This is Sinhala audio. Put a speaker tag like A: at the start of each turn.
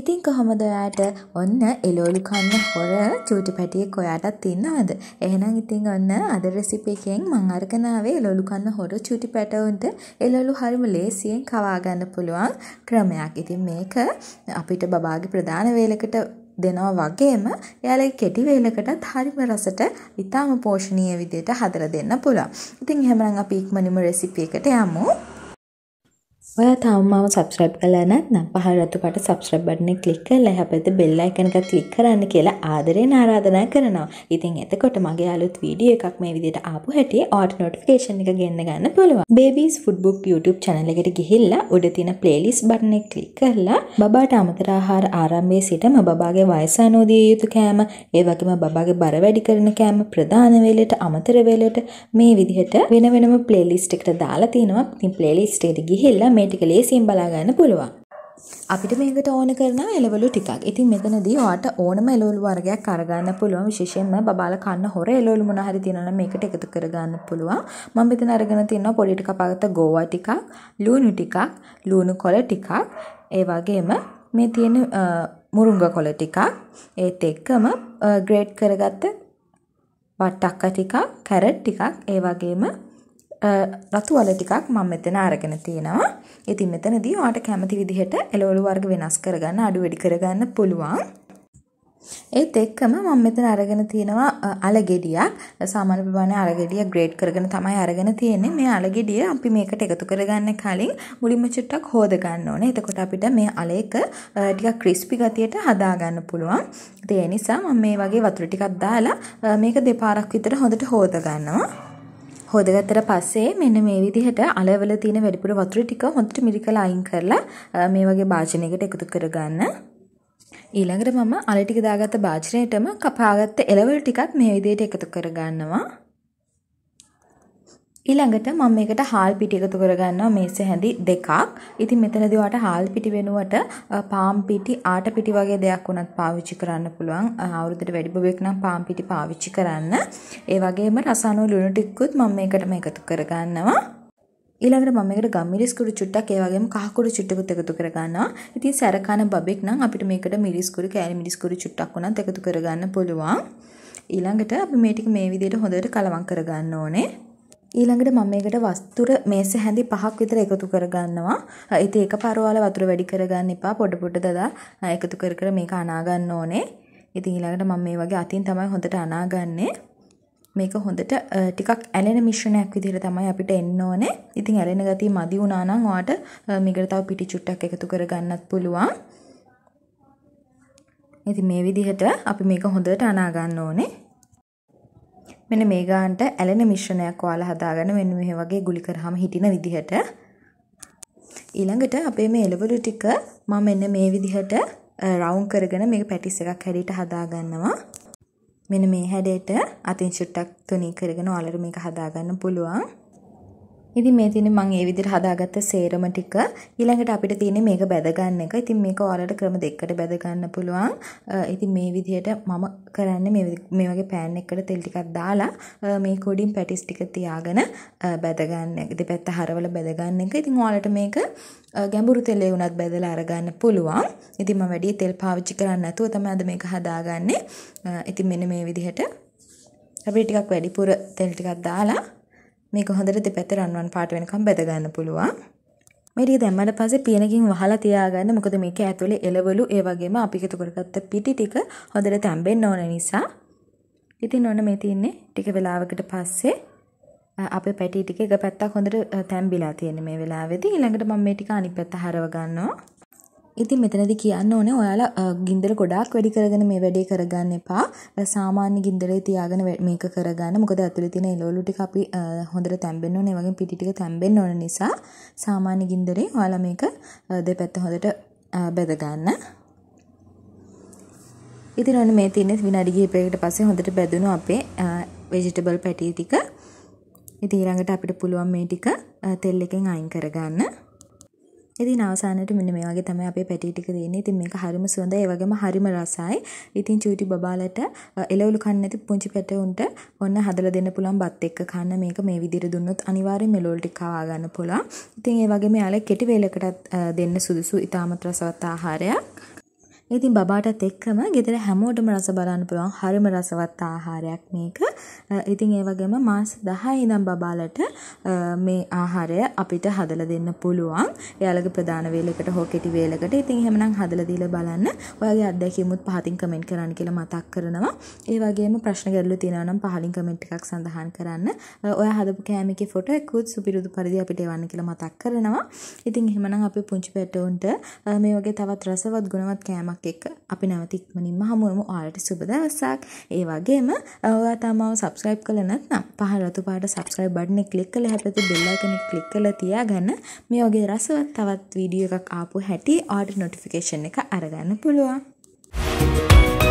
A: ඉතින් කොහොමද ඔයාට ඔන්න එලෝලු කන්න හොර චූටි පැටියෙක් ඔයාටත් තින්නවද? එහෙනම් ඉතින් ඔන්න අද රෙසිපි එකෙන් මම අරගෙන ආවේ එලෝලු කන්න හොර චූටි පැටවුන්ට එලෝලු හරිම ලේසියෙන් කවා ගන්න පුළුවන් ක්‍රමයක්. ඉතින් මේක අපිට බබාගේ ප්‍රධාන වේලකට දෙනවා වගේම එයාලගේ කෙටි වේලකටත් හරිම රසට ඊටාම පෝෂණීය විදිහට හදලා දෙන්න පුළුවන්. ඉතින් එහෙමනම් අපි ඉක්මනම රෙසිපි එකට යමු. ඔයා තවම මාව සබස්ක්‍රයිබ් කළා නැත්නම් පහළ රතු පාට සබස්ක්‍රයිබ් බටන් එක ක්ලික් කරලා එහා පැත්තේ බෙල් අයිකන් එක ක්ලික් කරන්න කියලා ආදරයෙන් ආරාධනා කරනවා. ඉතින් එතකොට මගේ අලුත් වීඩියෝ එකක් මේ විදිහට ආපු හැටි ඔයාට නොටිෆිකේෂන් එක ගෙන්න ගන්න පුළුවන්. Babies Food Book YouTube channel එකට ගිහිල්ලා උඩ තියෙන playlist බටන් එක ක්ලික් කරලා බබාට අමතර ආහාර ආරම්භයේ සිටම බබාගේ වයස අනුව දිය යුතු කෑම, ඒ වගේම බබාගේ බර වැඩි කරන කෑම ප්‍රධාන වේලට අමතර වේලට මේ විදිහට වෙන වෙනම playlist එකට දාලා තිනවා. ඉතින් playlist එකට ගිහිල්ලා මේ ටික ලේසියෙන් බලා ගන්න පුළුවන්. අපිට මේකට ඕන කරන එළවලු ටිකක්. ඉතින් මෙතනදී ඔයාට ඕනම එළවලු වර්ගයක් අරගන්න පුළුවන්. විශේෂයෙන්ම බබාලා කන්න හොර එළවලු මොන හරි තියෙනවා නම් මේකට එකතු කරගන්න පුළුවන්. මම මෙතන අරගෙන තියෙනවා පොඩිට කපාගත්ත ගෝවා ටිකක්, ලූණු ටිකක්, ලූණු කොළ ටිකක්, ඒ වගේම මේ තියෙන මුරුංග කොළ ටිකක්, ඒත් එක්කම ග්‍රේඩ් කරගත්ත වට්ටක්ක ටිකක්, කැරට් ටිකක්, ඒ වගේම රතු වල ටිකක් මම මෙතන අරගෙන තියෙනවා. ඉතින් මෙතනදී ඔයාට කැමති විදිහට එළවලු වර්ග වෙනස් කරගන්න අඩු වැඩි කරගන්න පුළුවන්. ඒත් එක්කම මම මෙතන අරගෙන තියෙනවා අලගෙඩියක්. සාමාන්‍ය ප්‍රමාණය අලගෙඩිය ග්‍රේඩ් කරගෙන තමයි අරගෙන තියෙන්නේ. මේ අලගෙඩිය අපි මේකට එකතු කරගන්න කලින් මුලින්ම චුට්ටක් හොද ගන්න ඕනේ. එතකොට අපිට මේ අලේක ටිකක් ක්‍රිස්පි ගතියට හදා ගන්න පුළුවන්. ඒ නිසා මම මේ වගේ වතුර ටිකක් දාලා මේක දෙපාරක් විතර හොඳට හොද ගන්නවා. හොදගත්තට පස්සේ මෙන්න මේ විදිහට අලවල තියෙන වැඩිපුර වතුර ටික හොඳට මිරිකලා අයින් කරලා මේ වගේ භාජනයකට එකතු කරගන්න. ඊළඟට මම අල ටික දාගත්ත භාජනයටම කපාගත්ත එළවලු ටිකත් මේ විදිහට එකතු කරගන්නවා. ඊළඟට මම මේකට හාල් පිටි එකතු කරගන්නවා මේස හැඳි දෙකක්. ඉතින් මෙතනදී ඔයාට හාල් පිටි වෙනුවට පාම් පිටි ආට පිටි වගේ දෙයක් උනත් පාවිච්චි කරන්න පුළුවන්. අවුරුද්දට වැඩි බබෙක් නම් පාම් පිටි පාවිච්චි කරන්න. ඒ වගේම රස අණු ලුණු ටිකකුත් මම මේකටම එකතු කරගන්නවා. ඊළඟට මම මේකට ගම්මිරිස් කුඩු චුට්ටක් ඒ වගේම කහ කුඩු චුට්ටකුත් එකතු කරගන්නවා. ඉතින් සැරකන බබෙක් නම් අපිට මේකට මිරිස් කුඩු කෑලි මිරිස් කුඩු චුට්ටක් උනත් එකතු කරගන්න පුළුවන්. ඊළඟට අපි මේ ටික මේ විදිහට හොඳට කලවම් කරගන්න ඕනේ. ඊළඟට මම මේකට වස්තුර මේස හැඳි පහක් විතර එකතු කරගන්නවා. ඉතින් ඒක පරවල වතුර වැඩි කරගන්න එපා. පොඩ පොඩ දදා එකතු කර කර මේක අනා ගන්න ඕනේ. ඉතින් ඊළඟට මම මේ වගේ අතින් තමයි හොඳට අනාගන්නේ. මේක හොඳට ටිකක් ඇලෙන මිශ්‍රණයක් විදිහට තමයි අපිට එන්න ඕනේ. ඉතින් ඇලෙන ගතිය මදි වුණා නම් ඔයාට මේකට තව පිටි චුට්ටක් එකතු කරගන්නත් පුළුවන්. ඉතින් මේ විදිහට අපි මේක හොඳට අනා ගන්න ඕනේ. මෙන්න මේ ගානට ඇලෙන මිශ්‍රණයක් ඔයාලා හදාගන්න මෙන්න මේ වගේ ගුලි කරාම හිටින විදිහට ඊළඟට අපේ මේ එළවලු ටික මම මෙන්න මේ විදිහට රවුම් කරගෙන මේක පැටිස් එකක් හැඩයට හදාගන්නවා මෙන්න මේ හැඩයට අතින් චුට්ටක් තුනී කරගෙන ඔයාලට මේක හදාගන්න පුළුවන් ඉතින් මේ තියෙන්නේ මම ඒ විදිහට හදාගත්ත සේරම ටික. ඊළඟට අපිට තියෙන්නේ මේක බැද ගන්න එක. ඉතින් මේක ඔයාලට ක්‍රම දෙකකට බැද ගන්න පුළුවන්. ඉතින් මේ විදිහට මම කරන්නේ මේ මේ වගේ පෑන් එකකට තෙල් ටිකක් දාලා මේ කොඩින් පැටිස් ටික තියාගෙන බැද ගන්න එක. දෙපැත්ත හරවල බැද ගන්න එක. ඉතින් ඔයාලට මේක ගැඹුරු තෙලේ වුණත් බැදලා අරගන්න පුළුවන්. ඉතින් මම වැඩි තෙල් පාවිච්චි කරන්නේ නැතුව තමයි අද මේක හදාගන්නේ. ඉතින් මෙන්න මේ විදිහට අපි ටිකක් වැඩිපුර තෙල් ටිකක් දාලා මේක හොඳට දෙපැත්ත රන්වන් පාට වෙනකම් බෙද ගන්න පුළුවන්. මේක දැම්මට පස්සේ පියනකින් වහලා තියාගන්න. මොකද මේක ඇතුලේ එළවලු ඒ වගේම අපි එකතු කරගත්ත පිටි ටික හොඳට තැම්බෙන්න ඕන නිසා. ඉතින් ඔන්න මේ තියෙන්නේ ටික වෙලාවකට පස්සේ අපේ පැටි ටික එක පැත්තක් හොඳට තැම්බිලා තියෙන මේ වෙලාවේදී ඊළඟට මම මේ ටික අනිත් පැත්ත හරව ගන්නවා. ඉතින් මෙතනදි කියන්න ඕනේ ඔයාලා ගින්දර ගොඩාක් වැඩි කරගෙන මේ වැඩේ කරගන්න එපා. සාමාන්‍ය ගින්දරේ තියාගෙන මේක කරගන්න. මොකද ඇතුලේ තියෙන එළවලු ටික අපි හොඳට තැම්බෙන්න ඕනේ. වගේ පිටි ටික තැම්බෙන්න ඕන නිසා සාමාන්‍ය ගින්දරේ ඔයාලා මේක දෙපැත්ත හොඳට බෙද ගන්න. ඉතින් ඔන්න මේ තියෙන විනාඩි කිහිපයකට පස්සේ හොඳට බැදුණු අපේ වෙජිටබල් පැටි ටික. ඉතින් ඊළඟට අපිට පුළුවන් මේ ටික තෙල් එකෙන් අයින් කරගන්න. ඉතින් අවසානයේට මෙන්න මේ වගේ තමයි අපේ පැටි ටික දෙන්නේ. ඉතින් මේක හරිම සුවඳයි. ඒ වගේම හරිම රසයි. ඉතින් චූටි බබාලට එළවලු කන්නේ නැති පුංචි පැටවුන්ට ඔන්න හදලා දෙන්න පුළුවන් බත් එක්ක කන්න මේක මේ විදිහට දුන්නොත් අනිවාර්යයෙන් මෙලෝල් ටික කවා ගන්න පුළුවන්. ඉතින් ඒ වගේම යාළුවා කෙටි වේලකටත් දෙන්න සුදුසු ඉතාමත් රසවත් ආහාරයක්. ඉතින් බබාටත් එක්කම ගෙදර හැමෝටම රස බලන්න පුළුවන් හරිම රසවත් ආහාරයක් මේක. ඉතින් ඒ වගේම මාස 10 ඉඳන් බබාලට මේ ආහාරය අපිට හදලා දෙන්න පුළුවන්. එයාලගේ ප්‍රධාන වේලකට හෝ කෙටි වේලකට. ඉතින් එහෙමනම් හදලා දීලා බලන්න. ඔයාගේ අත්දැකීමුත් පහතින් කමෙන්ට් කරන්න කියලා මතක් කරනවා. ඒ වගේම ප්‍රශ්න ගැටලු තියෙනවා නම් පහලින් කමෙන්ට් එකක් සඳහන් කරන්න. ඔයා හදපු කෑම එකේ ෆොටෝ එකකුත් සුපිරුදු පරිදි අපිට එවන්න කියලා මතක් කරනවා. ඉතින් එහෙමනම් අපි පුංචි පැටවුන්ට මේ වගේ තවත් රසවත් ගුණවත් කෑමක් එකත් එක්ක අපි නැවත ඉක්මනින්ම හමුවෙමු ඔයාලට සුබ දවසක්. ඒ වගේම ඔයා තාමව subscribe කළා නැත්නම් පහළ රතු පාට subscribe button එක click කළා හැපැති bell icon එක click කරලා තියාගන්න. මේ වගේ රසවත් තවත් වීඩියෝ එකක් ආපු හැටි ඔයාලට notification එක අරගන්න පුළුවන්. Thank you